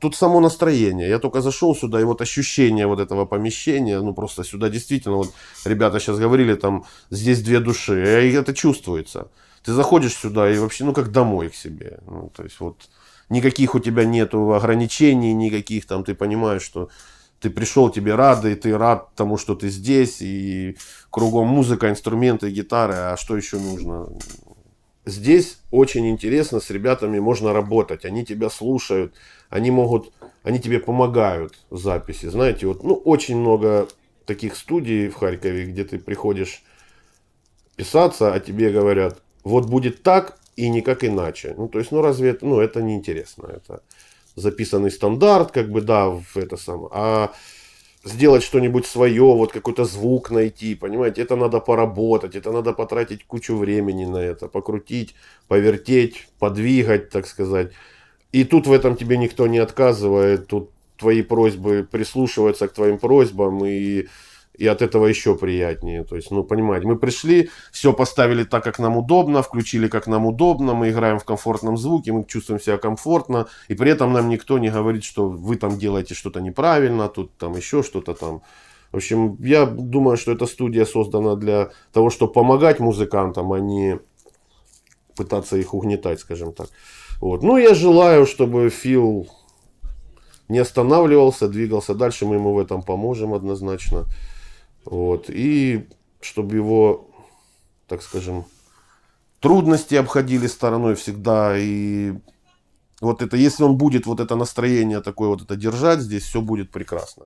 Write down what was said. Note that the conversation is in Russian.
Тут само настроение. Я только зашел сюда, и вот ощущение вот этого помещения, ну просто сюда действительно, вот ребята сейчас говорили, там здесь две души, и это чувствуется. Ты заходишь сюда и вообще, ну как домой к себе. Ну, то есть вот никаких у тебя нету ограничений, никаких там, ты понимаешь, что ты пришел, тебе рады, и ты рад тому, что ты здесь, и кругом музыка, инструменты, гитары, а что еще нужно? здесь очень интересно, с ребятами можно работать. Они тебя слушают, они могут, они тебе помогают в записи. Знаете, вот, ну, очень много таких студий в Харькове, где ты приходишь писаться, а тебе говорят, вот будет так и никак иначе. Ну, то есть, ну, разве это, ну, это неинтересно. Это записанный стандарт, как бы, да, в это самое. А сделать что-нибудь свое, вот какой-то звук найти, понимаете, это надо поработать, это надо потратить кучу времени на это, покрутить, повертеть, подвигать, так сказать. И тут в этом тебе никто не отказывает, тут твои просьбы прислушиваются к твоим просьбам и и от этого еще приятнее. То есть, ну, понимаете, мы пришли, все поставили так, как нам удобно, включили, как нам удобно, мы играем в комфортном звуке, мы чувствуем себя комфортно, и при этом нам никто не говорит, что вы там делаете что-то неправильно, тут там еще что-то там. В общем, я думаю, что эта студия создана для того, чтобы помогать музыкантам, а не пытаться их угнетать, скажем так. Вот. Ну, я желаю, чтобы Фил не останавливался, двигался дальше. Мы ему в этом поможем однозначно. Вот. И чтобы его, так скажем, трудности обходили стороной всегда. И вот это, если он будет вот это настроение такое вот это держать, здесь все будет прекрасно.